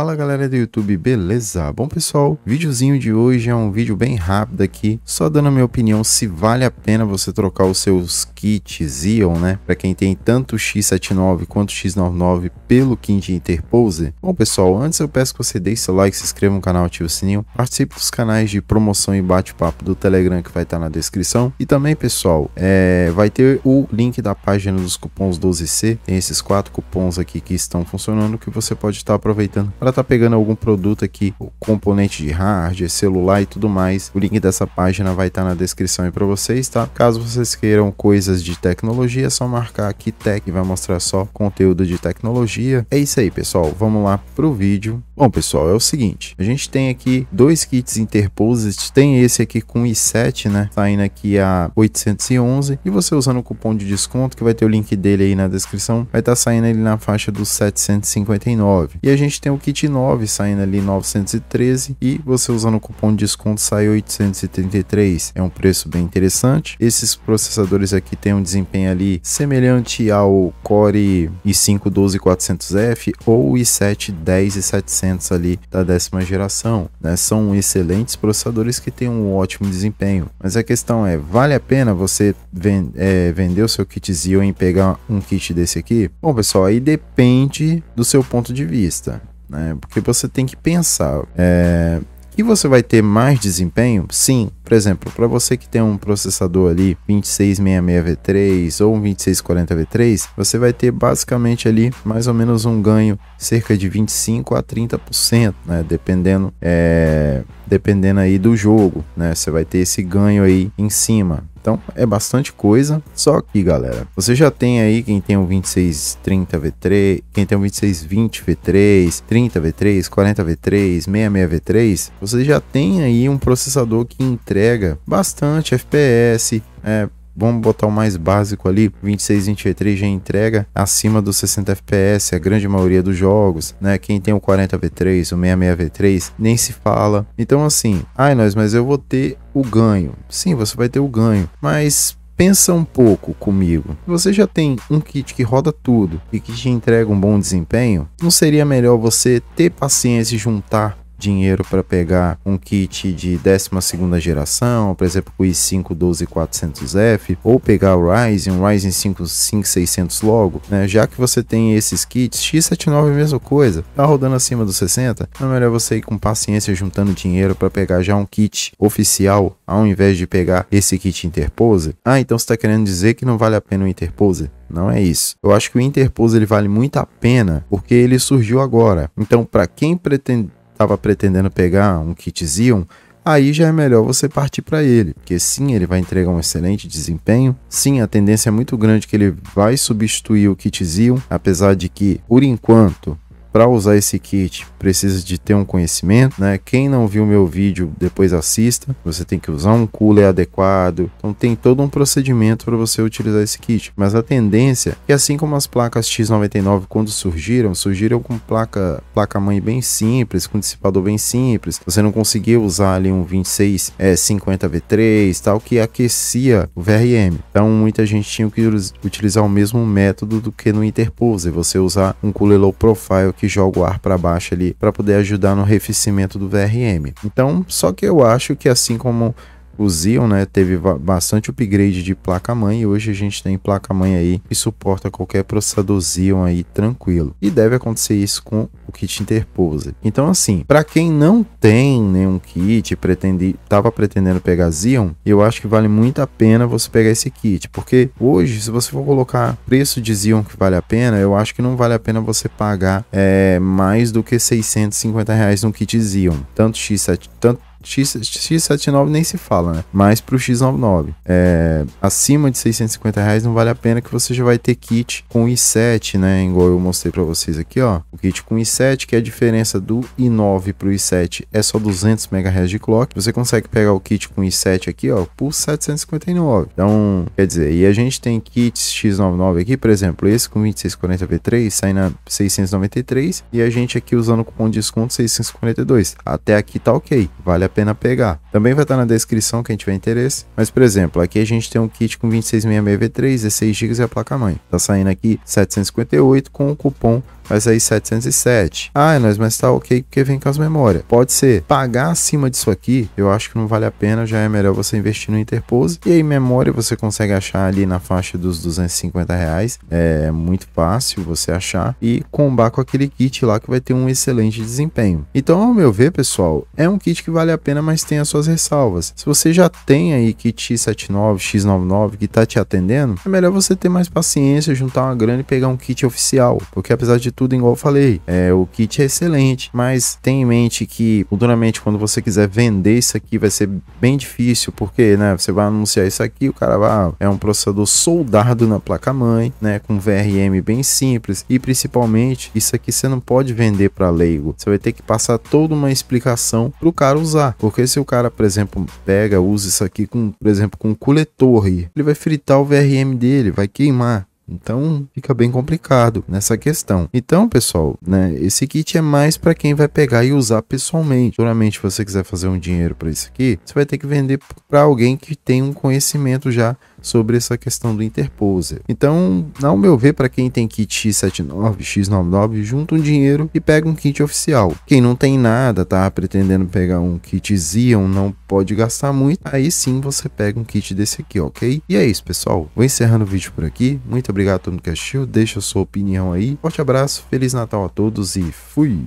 Fala galera do YouTube, beleza? Bom pessoal, videozinho de hoje é um vídeo bem rápido aqui, só dando a minha opinião se vale a pena você trocar os seus kits Ion, né? Para quem tem tanto o X79 quanto o X99 pelo kit Interposer. Bom pessoal, antes eu peço que você deixe seu like, se inscreva no canal, ative o sininho, participe dos canais de promoção e bate-papo do Telegram que vai estar tá na descrição. E também pessoal, é... vai ter o link da página dos cupons 12C, tem esses quatro cupons aqui que estão funcionando que você pode estar tá aproveitando para cara tá pegando algum produto aqui, componente de hardware, é celular e tudo mais, o link dessa página vai estar tá na descrição aí para vocês, tá? Caso vocês queiram coisas de tecnologia, é só marcar aqui Tech, vai mostrar só conteúdo de tecnologia. É isso aí, pessoal. Vamos lá pro vídeo. Bom, pessoal, é o seguinte. A gente tem aqui dois kits Interposes. Tem esse aqui com i7, né? Saindo aqui a 811. E você usando o cupom de desconto, que vai ter o link dele aí na descrição, vai estar tá saindo ele na faixa dos 759. E a gente tem o kit 9 saindo ali 913. E você usando o cupom de desconto sai 833. É um preço bem interessante. Esses processadores aqui têm um desempenho ali semelhante ao Core i5 12400F ou i7 10700. 400 ali da décima geração, né? São excelentes processadores que têm um ótimo desempenho. Mas a questão é, vale a pena você ven é, vender o seu kit Xeon e pegar um kit desse aqui? Bom, pessoal, aí depende do seu ponto de vista. né? Porque você tem que pensar. É, e você vai ter mais desempenho? Sim, por exemplo, para você que tem um processador ali 2666V3 ou um 2640V3, você vai ter basicamente ali mais ou menos um ganho cerca de 25 a 30%, né? Dependendo, é, dependendo aí do jogo, né? Você vai ter esse ganho aí em cima. Então é bastante coisa. Só que, galera, você já tem aí quem tem um 2630 V3, quem tem um 2620 V3, 30 V3, 40 V3, 66 V3, você já tem aí um processador que entrega bastante FPS, é, Vamos botar o mais básico ali, 26, 23 já entrega acima dos 60 FPS, a grande maioria dos jogos, né? Quem tem o 40 V3, o 66 V3, nem se fala. Então assim, ai nós, mas eu vou ter o ganho. Sim, você vai ter o ganho, mas pensa um pouco comigo. Você já tem um kit que roda tudo e que te entrega um bom desempenho? Não seria melhor você ter paciência e juntar dinheiro para pegar um kit de 12 geração, por exemplo, o i5-12400F, ou pegar o Ryzen, um Ryzen 5 5600 logo, né? Já que você tem esses kits, X79 é a mesma coisa, tá rodando acima dos 60, é melhor você ir com paciência juntando dinheiro para pegar já um kit oficial, ao invés de pegar esse kit Interposer. Ah, então você está querendo dizer que não vale a pena o Interposer? não é isso. Eu acho que o Interpose ele vale muito a pena porque ele surgiu agora. Então, para quem pretende estava pretendendo pegar um kit Xeon, aí já é melhor você partir para ele, porque sim, ele vai entregar um excelente desempenho, sim, a tendência é muito grande que ele vai substituir o kit Xeon, apesar de que, por enquanto, para usar esse kit precisa de ter um conhecimento, né? Quem não viu meu vídeo, depois assista. Você tem que usar um cooler adequado. Então tem todo um procedimento para você utilizar esse kit. Mas a tendência é que assim como as placas X99 quando surgiram, surgiram com placa placa mãe bem simples, com dissipador bem simples. Você não conseguia usar ali um 26 é, 50 V3 tal que aquecia o VRM. Então muita gente tinha que utilizar o mesmo método do que no interposer, você usar um cooler low profile que joga o ar para baixo ali para poder ajudar no arrefecimento do VRM. Então, só que eu acho que assim como o Xeon né, teve bastante upgrade de placa-mãe e hoje a gente tem placa-mãe aí que suporta qualquer processador Xeon aí tranquilo. E deve acontecer isso com o kit Interposer. Então assim, para quem não tem nenhum kit, pretende, estava pretendendo pegar Xeon, eu acho que vale muito a pena você pegar esse kit, porque hoje se você for colocar preço de Xeon que vale a pena, eu acho que não vale a pena você pagar é, mais do que 650 reais num kit Xeon, tanto X7, tanto X, X79 nem se fala, né? Mas pro X99, é, acima de 650 reais não vale a pena que você já vai ter kit com i7, né? Igual eu mostrei para vocês aqui, ó. O kit com i7, que é a diferença do i9 pro i7 é só 200 MHz de clock. Você consegue pegar o kit com i7 aqui, ó, por 759. Então, quer dizer, e a gente tem kits X99 aqui, por exemplo, esse com 2640V3 sai na 693 e a gente aqui usando o cupom de desconto 642. Até aqui tá ok. Vale a pena pegar. Também vai estar na descrição quem tiver interesse. Mas, por exemplo, aqui a gente tem um kit com 2666 V3, 16 GB e a placa-mãe. Tá saindo aqui 758 com o cupom mas aí 707. Ah, nós mas tá ok porque vem com as memórias. Pode ser. Pagar acima disso aqui, eu acho que não vale a pena, já é melhor você investir no Interpose. E aí memória você consegue achar ali na faixa dos 250 reais. É muito fácil você achar e combar com aquele kit lá que vai ter um excelente desempenho. Então, ao meu ver, pessoal, é um kit que vale a pena, mas tem as suas ressalvas. Se você já tem aí kit X79, X99 que tá te atendendo, é melhor você ter mais paciência, juntar uma grana e pegar um kit oficial, porque apesar de tudo, igual eu falei. É, o kit é excelente, mas tenha em mente que futuramente, quando você quiser vender isso aqui, vai ser bem difícil, porque né, você vai anunciar isso aqui, o cara vai, é um processador soldado na placa-mãe, né, com VRM bem simples, e principalmente, isso aqui você não pode vender para leigo, você vai ter que passar toda uma explicação para o cara usar, porque se o cara, por exemplo, pega, usa isso aqui, com, por exemplo, com um coletor, ele vai fritar o VRM dele, vai queimar, então fica bem complicado nessa questão. Então, pessoal, né, esse kit é mais para quem vai pegar e usar pessoalmente. Geralmente, se você quiser fazer um dinheiro para isso aqui, você vai ter que vender para alguém que tem um conhecimento já sobre essa questão do interposer. Então, ao meu ver, para quem tem kit X79, X99, junta um dinheiro e pega um kit oficial. Quem não tem nada, tá pretendendo pegar um kit Zion, não pode gastar muito, aí sim você pega um kit desse aqui, ok? E é isso, pessoal. Vou encerrando o vídeo por aqui. Muito obrigado a todo mundo que assistiu. Deixa a sua opinião aí. Forte abraço, Feliz Natal a todos e fui!